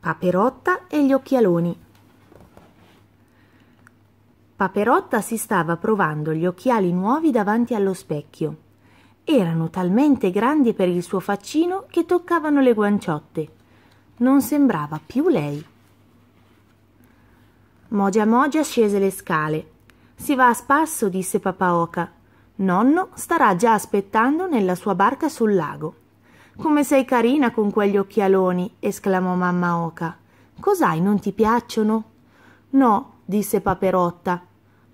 Paperotta e gli occhialoni. Paperotta si stava provando gli occhiali nuovi davanti allo specchio. Erano talmente grandi per il suo faccino che toccavano le guanciotte. Non sembrava più lei. Mogia Mogia scese le scale. Si va a spasso, disse papà Oca. Nonno starà già aspettando nella sua barca sul lago. Come sei carina con quegli occhialoni! esclamò mamma Oca. Cos'hai, non ti piacciono? No, disse Paperotta.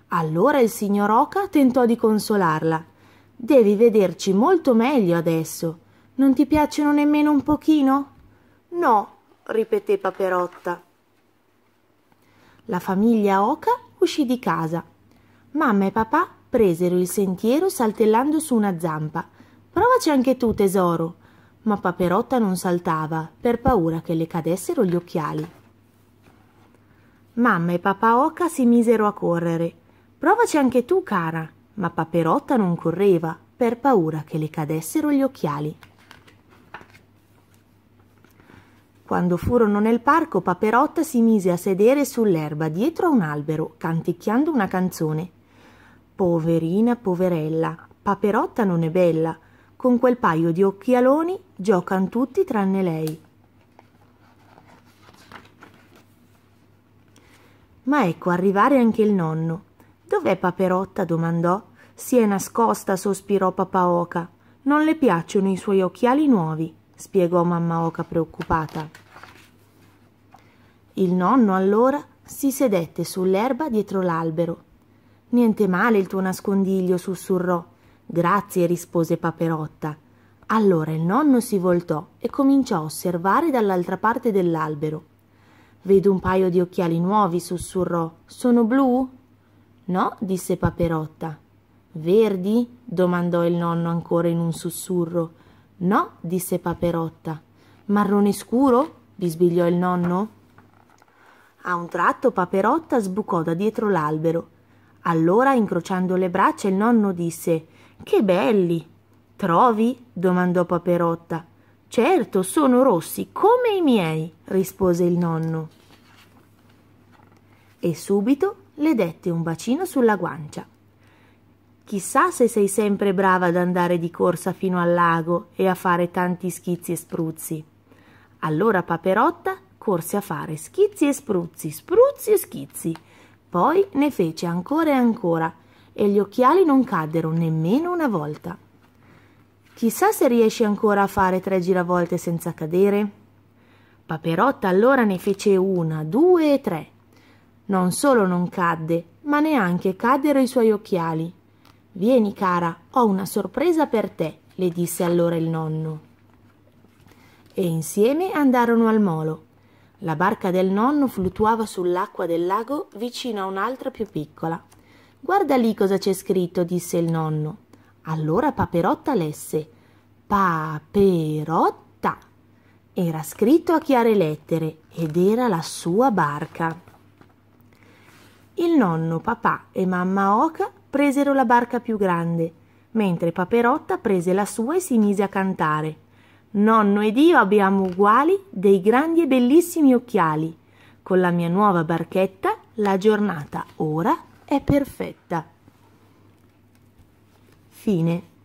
Allora il signor Oca tentò di consolarla. Devi vederci molto meglio adesso. Non ti piacciono nemmeno un pochino? No, ripeté Paperotta. La famiglia Oca uscì di casa. Mamma e papà presero il sentiero saltellando su una zampa. Provaci anche tu, tesoro ma Paperotta non saltava per paura che le cadessero gli occhiali. Mamma e papà Oca si misero a correre. Provaci anche tu, cara. Ma Paperotta non correva per paura che le cadessero gli occhiali. Quando furono nel parco, Paperotta si mise a sedere sull'erba dietro a un albero, canticchiando una canzone. Poverina, poverella, Paperotta non è bella, con quel paio di occhialoni giocan tutti tranne lei. Ma ecco arrivare anche il nonno. Dov'è Paperotta? domandò. Si è nascosta, sospirò papà Oca. Non le piacciono i suoi occhiali nuovi, spiegò mamma Oca preoccupata. Il nonno allora si sedette sull'erba dietro l'albero. Niente male il tuo nascondiglio, sussurrò. Grazie, rispose Paperotta. Allora il nonno si voltò e cominciò a osservare dall'altra parte dell'albero. Vedo un paio di occhiali nuovi, sussurrò. Sono blu? No, disse Paperotta. Verdi? domandò il nonno ancora in un sussurro. No, disse Paperotta. Marrone scuro? bisbigliò il nonno. A un tratto Paperotta sbucò da dietro l'albero. Allora, incrociando le braccia, il nonno disse che belli! Trovi? domandò Paperotta. Certo, sono rossi come i miei, rispose il nonno. E subito le dette un bacino sulla guancia. Chissà se sei sempre brava ad andare di corsa fino al lago e a fare tanti schizzi e spruzzi. Allora Paperotta corse a fare schizzi e spruzzi, spruzzi e schizzi. Poi ne fece ancora e ancora e gli occhiali non caddero nemmeno una volta. Chissà se riesci ancora a fare tre giravolte senza cadere. Paperotta allora ne fece una, due e tre. Non solo non cadde, ma neanche caddero i suoi occhiali. Vieni, cara, ho una sorpresa per te, le disse allora il nonno. E insieme andarono al molo. La barca del nonno fluttuava sull'acqua del lago vicino a un'altra più piccola, Guarda lì cosa c'è scritto, disse il nonno. Allora Paperotta lesse. Paperotta. Era scritto a chiare lettere ed era la sua barca. Il nonno, papà e mamma Oca presero la barca più grande, mentre Paperotta prese la sua e si mise a cantare. Nonno ed io abbiamo uguali dei grandi e bellissimi occhiali. Con la mia nuova barchetta la giornata ora è perfetta. Fine.